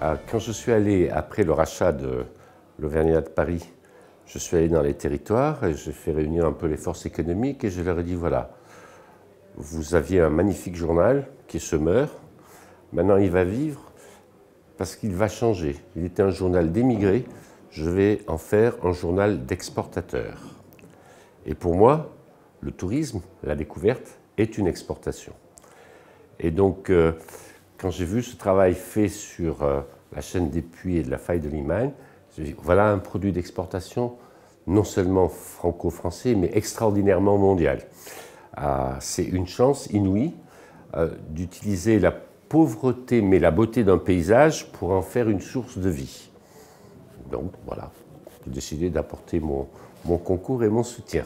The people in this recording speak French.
Ah, quand je suis allé, après le rachat de l'Auvergnat de Paris, je suis allé dans les territoires et j'ai fait réunir un peu les forces économiques et je leur ai dit voilà, vous aviez un magnifique journal qui se meurt, maintenant il va vivre parce qu'il va changer. Il était un journal d'émigrés, je vais en faire un journal d'exportateurs. Et pour moi, le tourisme, la découverte, est une exportation. Et donc, euh, quand j'ai vu ce travail fait sur euh, la chaîne des puits et de la faille de Limagne, dit, voilà un produit d'exportation non seulement franco-français, mais extraordinairement mondial. Euh, c'est une chance inouïe euh, d'utiliser la pauvreté, mais la beauté d'un paysage pour en faire une source de vie. Donc voilà, j'ai décidé d'apporter mon concours et mon soutien.